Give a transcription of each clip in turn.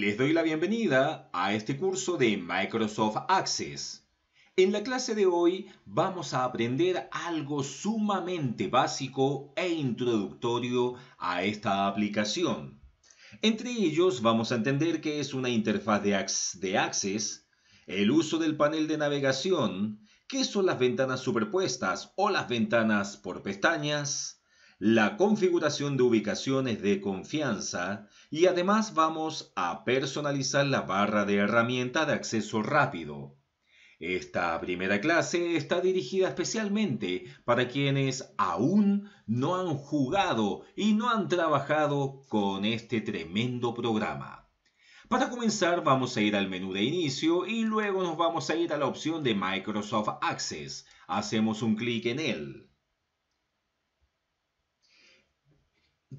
Les doy la bienvenida a este curso de Microsoft Access. En la clase de hoy vamos a aprender algo sumamente básico e introductorio a esta aplicación. Entre ellos vamos a entender qué es una interfaz de, Access, el uso del panel de navegación, qué son las ventanas superpuestas o las ventanas por pestañas, la configuración de ubicaciones de confianza y además vamos a personalizar la barra de herramienta de acceso rápido. Esta primera clase está dirigida especialmente para quienes aún no han jugado y no han trabajado con este tremendo programa. Para comenzar vamos a ir al menú de inicio y luego nos vamos a ir a la opción de Microsoft Access. Hacemos un clic en él.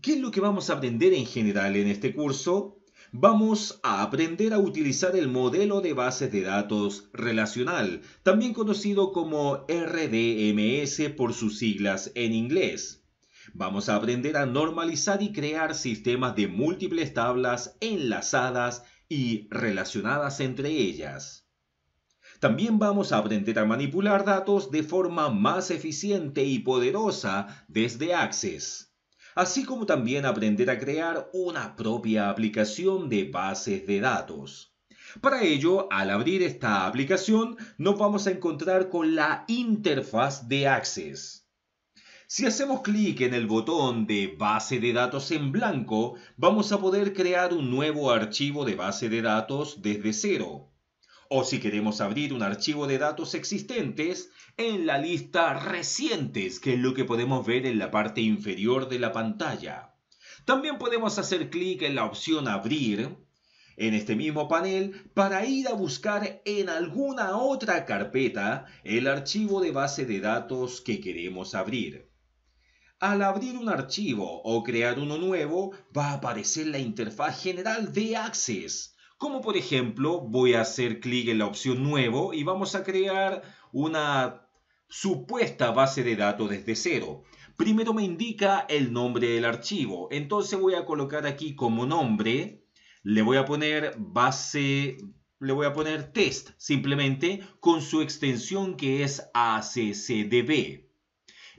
¿Qué es lo que vamos a aprender en general en este curso? Vamos a aprender a utilizar el modelo de bases de datos relacional, también conocido como RDMS por sus siglas en inglés. Vamos a aprender a normalizar y crear sistemas de múltiples tablas enlazadas y relacionadas entre ellas. También vamos a aprender a manipular datos de forma más eficiente y poderosa desde Access así como también aprender a crear una propia aplicación de bases de datos. Para ello, al abrir esta aplicación, nos vamos a encontrar con la interfaz de Access. Si hacemos clic en el botón de base de datos en blanco, vamos a poder crear un nuevo archivo de base de datos desde cero o si queremos abrir un archivo de datos existentes en la lista recientes, que es lo que podemos ver en la parte inferior de la pantalla. También podemos hacer clic en la opción abrir en este mismo panel para ir a buscar en alguna otra carpeta el archivo de base de datos que queremos abrir. Al abrir un archivo o crear uno nuevo, va a aparecer la interfaz general de Access como por ejemplo, voy a hacer clic en la opción Nuevo y vamos a crear una supuesta base de datos desde cero. Primero me indica el nombre del archivo, entonces voy a colocar aquí como nombre, le voy a poner base, le voy a poner test, simplemente con su extensión que es ACCDB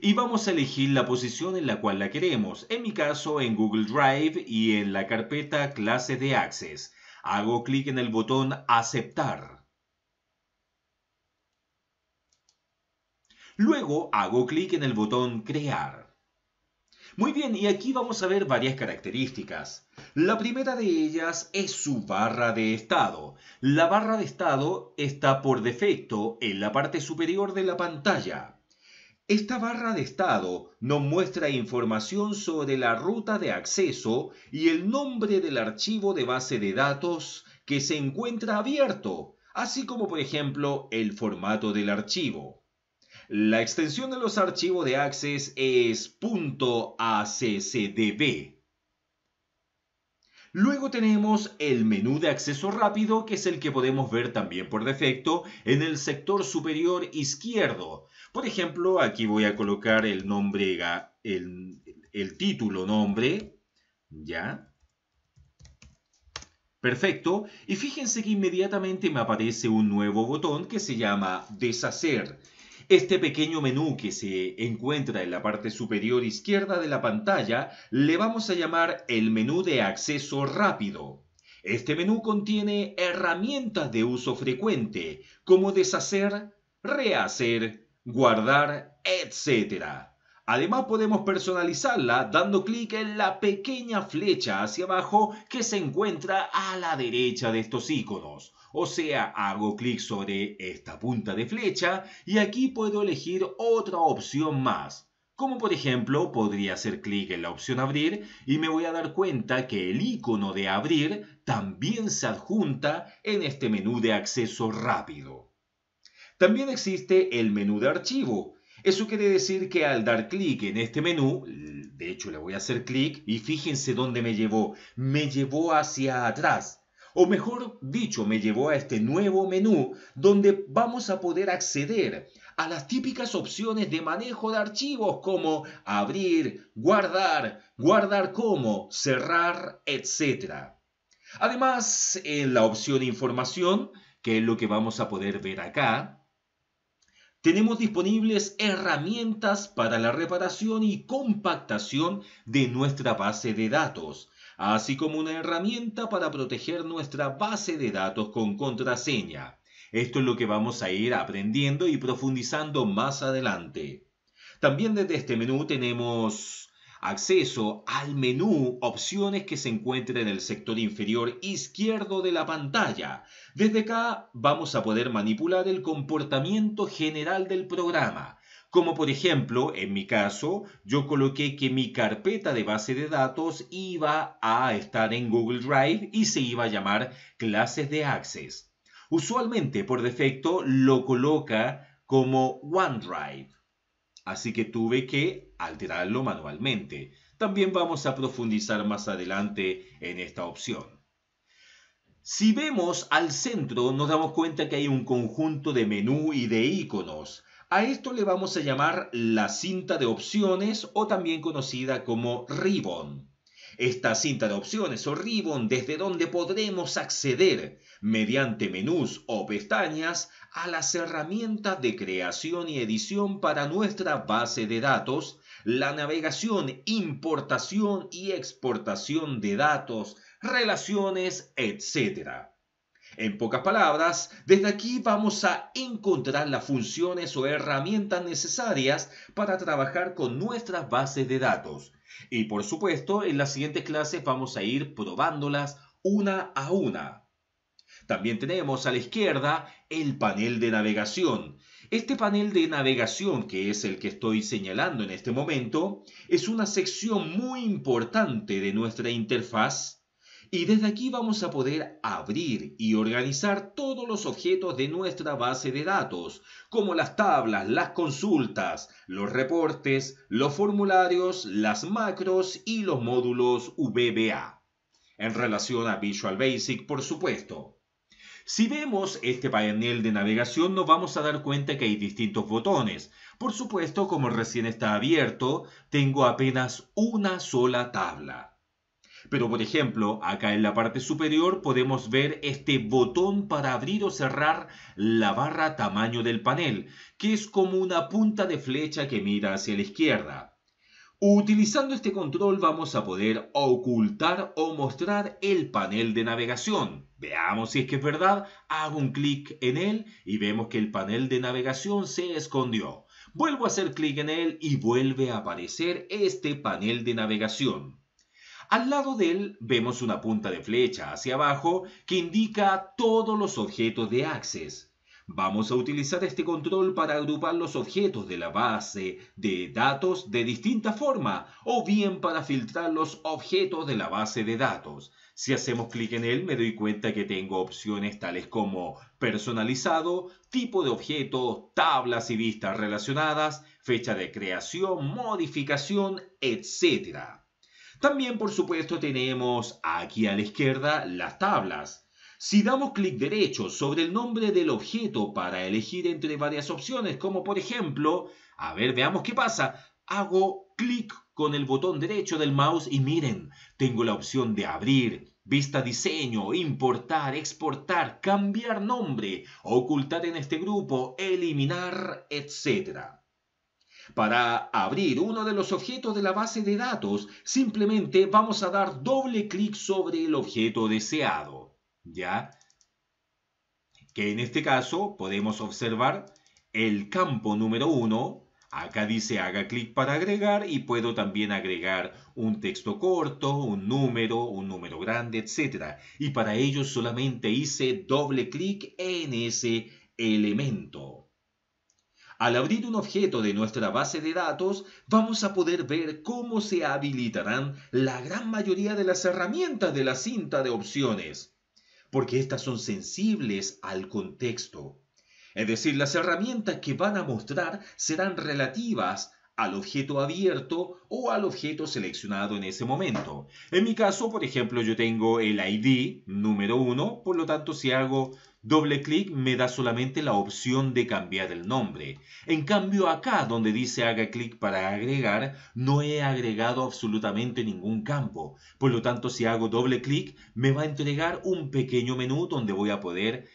y vamos a elegir la posición en la cual la queremos, en mi caso en Google Drive y en la carpeta clase de Access. Hago clic en el botón Aceptar. Luego hago clic en el botón Crear. Muy bien, y aquí vamos a ver varias características. La primera de ellas es su barra de estado. La barra de estado está por defecto en la parte superior de la pantalla. Esta barra de estado nos muestra información sobre la ruta de acceso y el nombre del archivo de base de datos que se encuentra abierto, así como por ejemplo el formato del archivo. La extensión de los archivos de Access es .accdb. Luego tenemos el menú de acceso rápido, que es el que podemos ver también por defecto en el sector superior izquierdo, por ejemplo, aquí voy a colocar el nombre, el, título nombre, ¿ya? Perfecto. Y fíjense que inmediatamente me aparece un nuevo botón que se llama Deshacer. Este pequeño menú que se encuentra en la parte superior izquierda de la pantalla le vamos a llamar el menú de acceso rápido. Este menú contiene herramientas de uso frecuente como deshacer, rehacer guardar, etc. Además podemos personalizarla dando clic en la pequeña flecha hacia abajo que se encuentra a la derecha de estos iconos. O sea, hago clic sobre esta punta de flecha y aquí puedo elegir otra opción más. Como por ejemplo, podría hacer clic en la opción abrir y me voy a dar cuenta que el icono de abrir también se adjunta en este menú de acceso rápido. También existe el menú de archivo. Eso quiere decir que al dar clic en este menú, de hecho le voy a hacer clic y fíjense dónde me llevó. Me llevó hacia atrás. O mejor dicho, me llevó a este nuevo menú donde vamos a poder acceder a las típicas opciones de manejo de archivos como abrir, guardar, guardar como, cerrar, etc. Además, en la opción información, que es lo que vamos a poder ver acá, tenemos disponibles herramientas para la reparación y compactación de nuestra base de datos, así como una herramienta para proteger nuestra base de datos con contraseña. Esto es lo que vamos a ir aprendiendo y profundizando más adelante. También desde este menú tenemos acceso al menú opciones que se encuentra en el sector inferior izquierdo de la pantalla. Desde acá vamos a poder manipular el comportamiento general del programa. Como por ejemplo, en mi caso, yo coloqué que mi carpeta de base de datos iba a estar en Google Drive y se iba a llamar clases de Access. Usualmente, por defecto, lo coloca como OneDrive así que tuve que alterarlo manualmente. También vamos a profundizar más adelante en esta opción. Si vemos al centro nos damos cuenta que hay un conjunto de menú y de iconos. A esto le vamos a llamar la cinta de opciones o también conocida como ribbon esta cinta de opciones o ribbon desde donde podremos acceder mediante menús o pestañas a las herramientas de creación y edición para nuestra base de datos, la navegación, importación y exportación de datos, relaciones, etc. En pocas palabras, desde aquí vamos a encontrar las funciones o herramientas necesarias para trabajar con nuestras bases de datos, y por supuesto, en las siguientes clases vamos a ir probándolas una a una. También tenemos a la izquierda el panel de navegación. Este panel de navegación, que es el que estoy señalando en este momento, es una sección muy importante de nuestra interfaz y desde aquí vamos a poder abrir y organizar todos los objetos de nuestra base de datos, como las tablas, las consultas, los reportes, los formularios, las macros y los módulos VBA. En relación a Visual Basic, por supuesto. Si vemos este panel de navegación nos vamos a dar cuenta que hay distintos botones. Por supuesto, como recién está abierto, tengo apenas una sola tabla. Pero por ejemplo, acá en la parte superior podemos ver este botón para abrir o cerrar la barra tamaño del panel, que es como una punta de flecha que mira hacia la izquierda. Utilizando este control vamos a poder ocultar o mostrar el panel de navegación. Veamos si es que es verdad, hago un clic en él y vemos que el panel de navegación se escondió. Vuelvo a hacer clic en él y vuelve a aparecer este panel de navegación. Al lado de él vemos una punta de flecha hacia abajo que indica todos los objetos de Access. Vamos a utilizar este control para agrupar los objetos de la base de datos de distinta forma o bien para filtrar los objetos de la base de datos. Si hacemos clic en él me doy cuenta que tengo opciones tales como personalizado, tipo de objeto, tablas y vistas relacionadas, fecha de creación, modificación, etc. También, por supuesto, tenemos aquí a la izquierda las tablas. Si damos clic derecho sobre el nombre del objeto para elegir entre varias opciones, como por ejemplo, a ver, veamos qué pasa, hago clic con el botón derecho del mouse y miren, tengo la opción de abrir, Vista diseño, importar, exportar, cambiar nombre, ocultar en este grupo, eliminar, etc. Para abrir uno de los objetos de la base de datos, simplemente vamos a dar doble clic sobre el objeto deseado, ¿ya? Que en este caso podemos observar el campo número 1. Acá dice haga clic para agregar y puedo también agregar un texto corto, un número, un número grande, etc. Y para ello solamente hice doble clic en ese elemento. Al abrir un objeto de nuestra base de datos, vamos a poder ver cómo se habilitarán la gran mayoría de las herramientas de la cinta de opciones, porque estas son sensibles al contexto. Es decir, las herramientas que van a mostrar serán relativas al objeto abierto o al objeto seleccionado en ese momento. En mi caso, por ejemplo, yo tengo el ID número 1, por lo tanto si hago Doble clic me da solamente la opción de cambiar el nombre. En cambio acá donde dice haga clic para agregar, no he agregado absolutamente ningún campo. Por lo tanto, si hago doble clic, me va a entregar un pequeño menú donde voy a poder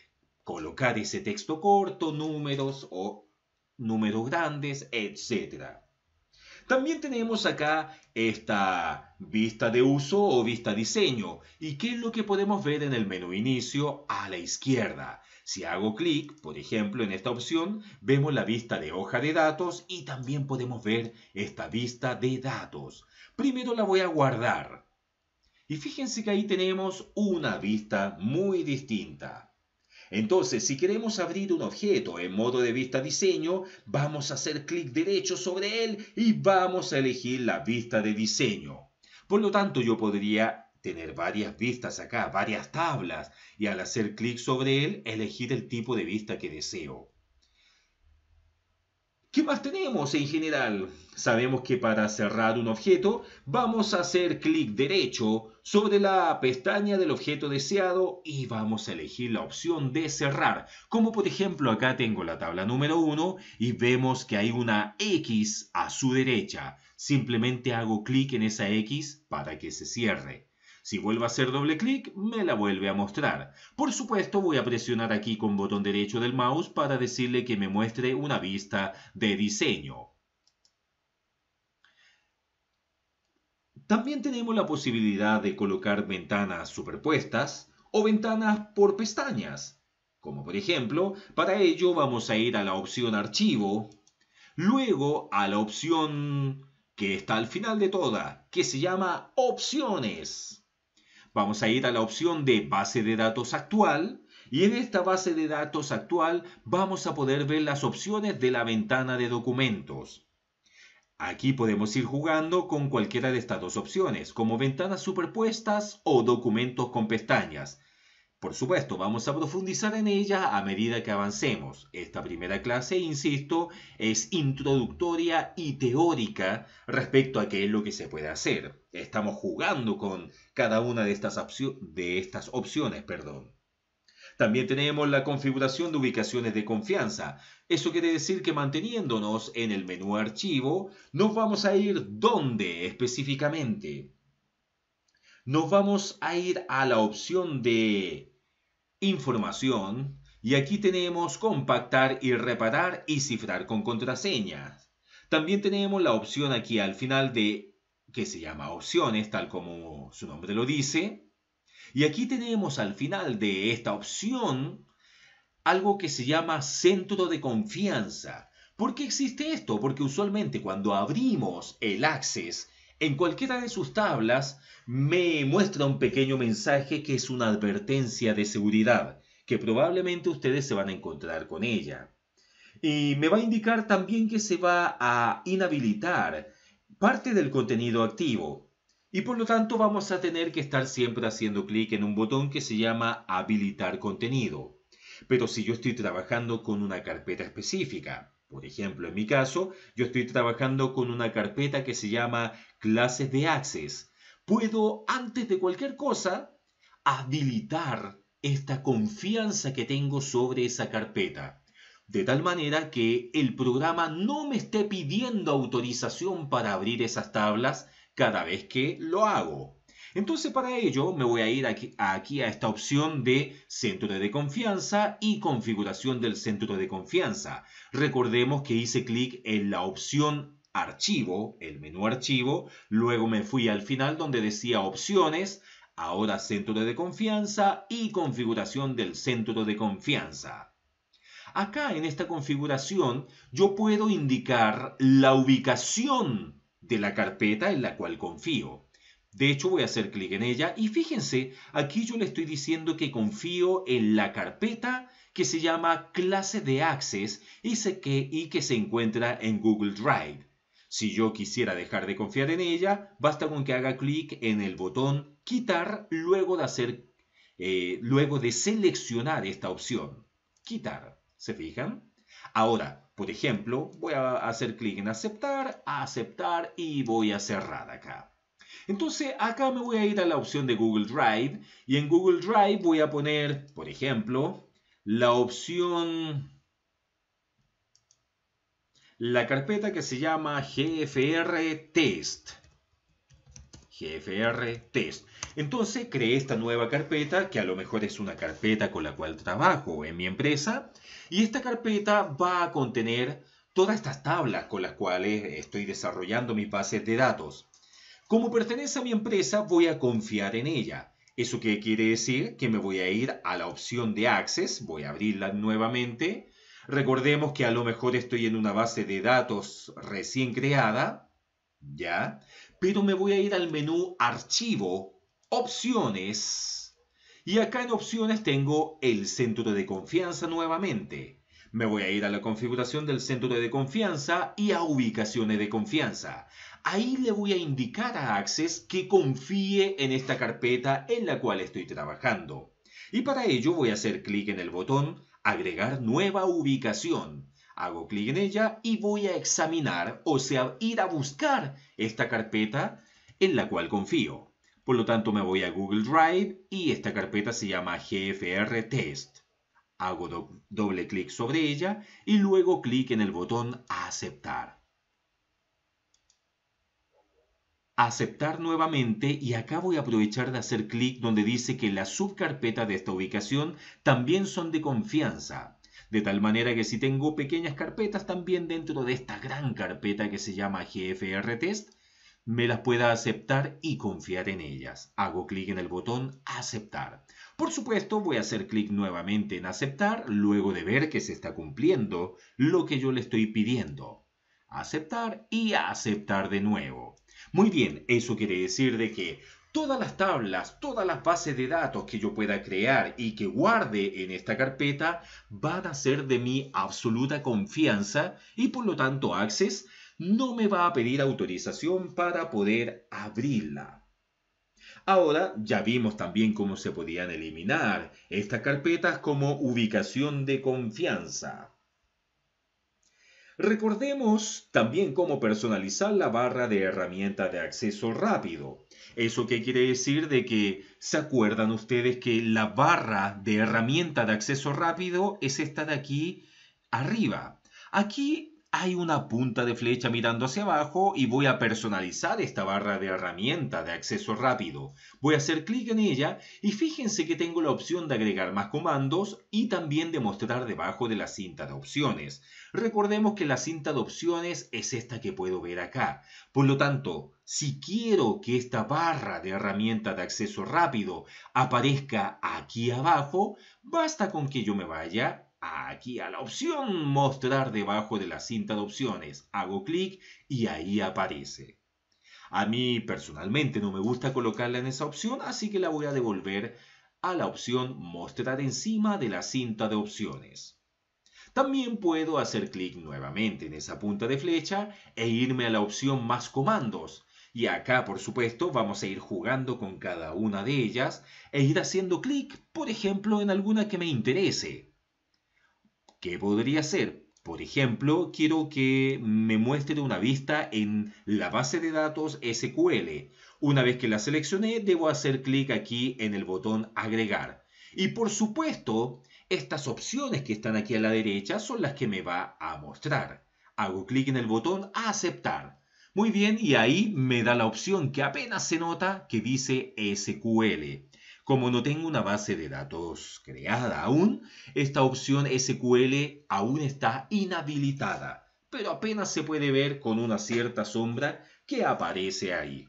colocar ese texto corto, números o números grandes, etc. También tenemos acá esta vista de uso o vista diseño. ¿Y qué es lo que podemos ver en el menú inicio a la izquierda? Si hago clic, por ejemplo, en esta opción, vemos la vista de hoja de datos y también podemos ver esta vista de datos. Primero la voy a guardar. Y fíjense que ahí tenemos una vista muy distinta. Entonces, si queremos abrir un objeto en modo de vista diseño, vamos a hacer clic derecho sobre él y vamos a elegir la vista de diseño. Por lo tanto, yo podría tener varias vistas acá, varias tablas, y al hacer clic sobre él, elegir el tipo de vista que deseo. ¿Qué más tenemos en general? Sabemos que para cerrar un objeto vamos a hacer clic derecho sobre la pestaña del objeto deseado y vamos a elegir la opción de cerrar. Como por ejemplo acá tengo la tabla número 1 y vemos que hay una X a su derecha. Simplemente hago clic en esa X para que se cierre. Si vuelvo a hacer doble clic, me la vuelve a mostrar. Por supuesto, voy a presionar aquí con botón derecho del mouse para decirle que me muestre una vista de diseño. También tenemos la posibilidad de colocar ventanas superpuestas o ventanas por pestañas, como por ejemplo, para ello vamos a ir a la opción Archivo, luego a la opción que está al final de toda, que se llama Opciones. Vamos a ir a la opción de Base de Datos Actual, y en esta base de datos actual vamos a poder ver las opciones de la ventana de documentos. Aquí podemos ir jugando con cualquiera de estas dos opciones, como ventanas superpuestas o documentos con pestañas. Por supuesto, vamos a profundizar en ella a medida que avancemos. Esta primera clase, insisto, es introductoria y teórica respecto a qué es lo que se puede hacer. Estamos jugando con cada una de estas, de estas opciones. Perdón. También tenemos la configuración de ubicaciones de confianza. Eso quiere decir que manteniéndonos en el menú archivo, nos vamos a ir ¿dónde específicamente? Nos vamos a ir a la opción de información y aquí tenemos compactar y reparar y cifrar con contraseñas. También tenemos la opción aquí al final de que se llama opciones, tal como su nombre lo dice. Y aquí tenemos al final de esta opción algo que se llama centro de confianza. ¿Por qué existe esto? Porque usualmente cuando abrimos el Access en cualquiera de sus tablas me muestra un pequeño mensaje que es una advertencia de seguridad, que probablemente ustedes se van a encontrar con ella. Y me va a indicar también que se va a inhabilitar parte del contenido activo y por lo tanto vamos a tener que estar siempre haciendo clic en un botón que se llama habilitar contenido. Pero si yo estoy trabajando con una carpeta específica, por ejemplo, en mi caso, yo estoy trabajando con una carpeta que se llama clases de Access. Puedo, antes de cualquier cosa, habilitar esta confianza que tengo sobre esa carpeta. De tal manera que el programa no me esté pidiendo autorización para abrir esas tablas, cada vez que lo hago. Entonces para ello me voy a ir aquí, aquí, a esta opción de centro de confianza y configuración del centro de confianza. Recordemos que hice clic en la opción archivo, el menú archivo, luego me fui al final donde decía opciones, ahora centro de confianza y configuración del centro de confianza. Acá en esta configuración yo puedo indicar la ubicación de la carpeta en la cual confío. De hecho, voy a hacer clic en ella y fíjense, aquí yo le estoy diciendo que confío en la carpeta que se llama clase de access y, sé que, y que se encuentra en Google Drive. Si yo quisiera dejar de confiar en ella, basta con que haga clic en el botón quitar luego de hacer eh, luego de seleccionar esta opción. Quitar. ¿Se fijan? Ahora, por ejemplo, voy a hacer clic en aceptar, aceptar y voy a cerrar acá. Entonces acá me voy a ir a la opción de Google Drive y en Google Drive voy a poner, por ejemplo, la opción, la carpeta que se llama GFR Test. GFR test. Entonces creé esta nueva carpeta, que a lo mejor es una carpeta con la cual trabajo en mi empresa, y esta carpeta va a contener todas estas tablas con las cuales estoy desarrollando mis bases de datos. Como pertenece a mi empresa, voy a confiar en ella. ¿Eso qué quiere decir? Que me voy a ir a la opción de Access, voy a abrirla nuevamente. Recordemos que a lo mejor estoy en una base de datos recién creada, ¿ya? pero me voy a ir al menú Archivo, Opciones, y acá en Opciones tengo el centro de confianza nuevamente. Me voy a ir a la configuración del centro de confianza y a ubicaciones de confianza. Ahí le voy a indicar a Access que confíe en esta carpeta en la cual estoy trabajando. Y para ello voy a hacer clic en el botón Agregar nueva ubicación Hago clic en ella y voy a examinar, o sea, ir a buscar esta carpeta en la cual confío. Por lo tanto, me voy a Google Drive y esta carpeta se llama GFR Test. Hago doble clic sobre ella y luego clic en el botón Aceptar. Aceptar nuevamente y acá voy a aprovechar de hacer clic donde dice que las subcarpetas de esta ubicación también son de confianza. De tal manera que si tengo pequeñas carpetas también dentro de esta gran carpeta que se llama GFR Test, me las pueda aceptar y confiar en ellas. Hago clic en el botón aceptar. Por supuesto, voy a hacer clic nuevamente en aceptar luego de ver que se está cumpliendo lo que yo le estoy pidiendo. Aceptar y aceptar de nuevo. Muy bien, eso quiere decir de que todas las tablas, todas las bases de datos que yo pueda crear y que guarde en esta carpeta van a ser de mi absoluta confianza y por lo tanto Access no me va a pedir autorización para poder abrirla. Ahora ya vimos también cómo se podían eliminar estas carpetas como ubicación de confianza. Recordemos también cómo personalizar la barra de herramienta de acceso rápido. ¿Eso qué quiere decir? De que se acuerdan ustedes que la barra de herramienta de acceso rápido es esta de aquí arriba. Aquí hay una punta de flecha mirando hacia abajo y voy a personalizar esta barra de herramienta de acceso rápido. Voy a hacer clic en ella y fíjense que tengo la opción de agregar más comandos y también de mostrar debajo de la cinta de opciones. Recordemos que la cinta de opciones es esta que puedo ver acá. Por lo tanto, si quiero que esta barra de herramienta de acceso rápido aparezca aquí abajo, basta con que yo me vaya aquí a la opción mostrar debajo de la cinta de opciones. Hago clic y ahí aparece. A mí personalmente no me gusta colocarla en esa opción, así que la voy a devolver a la opción mostrar encima de la cinta de opciones. También puedo hacer clic nuevamente en esa punta de flecha e irme a la opción más comandos. Y acá, por supuesto, vamos a ir jugando con cada una de ellas e ir haciendo clic, por ejemplo, en alguna que me interese. ¿Qué podría ser? Por ejemplo, quiero que me muestre una vista en la base de datos SQL. Una vez que la seleccioné, debo hacer clic aquí en el botón agregar. Y por supuesto, estas opciones que están aquí a la derecha son las que me va a mostrar. Hago clic en el botón aceptar. Muy bien, y ahí me da la opción que apenas se nota que dice SQL. Como no tengo una base de datos creada aún, esta opción SQL aún está inhabilitada, pero apenas se puede ver con una cierta sombra que aparece ahí.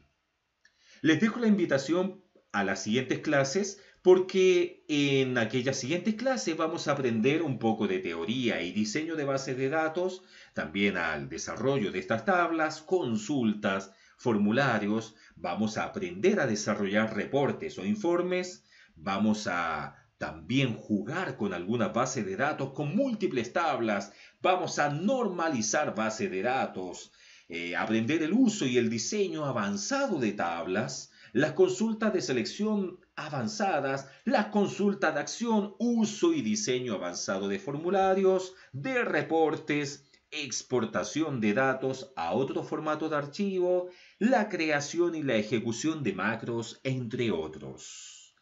Les dejo la invitación a las siguientes clases porque en aquellas siguientes clases vamos a aprender un poco de teoría y diseño de bases de datos, también al desarrollo de estas tablas, consultas, formularios, vamos a aprender a desarrollar reportes o informes, vamos a también jugar con alguna base de datos con múltiples tablas, vamos a normalizar base de datos, eh, aprender el uso y el diseño avanzado de tablas, las consultas de selección avanzadas, las consultas de acción, uso y diseño avanzado de formularios, de reportes, exportación de datos a otro formato de archivo, la creación y la ejecución de macros, entre otros.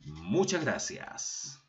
Muchas gracias.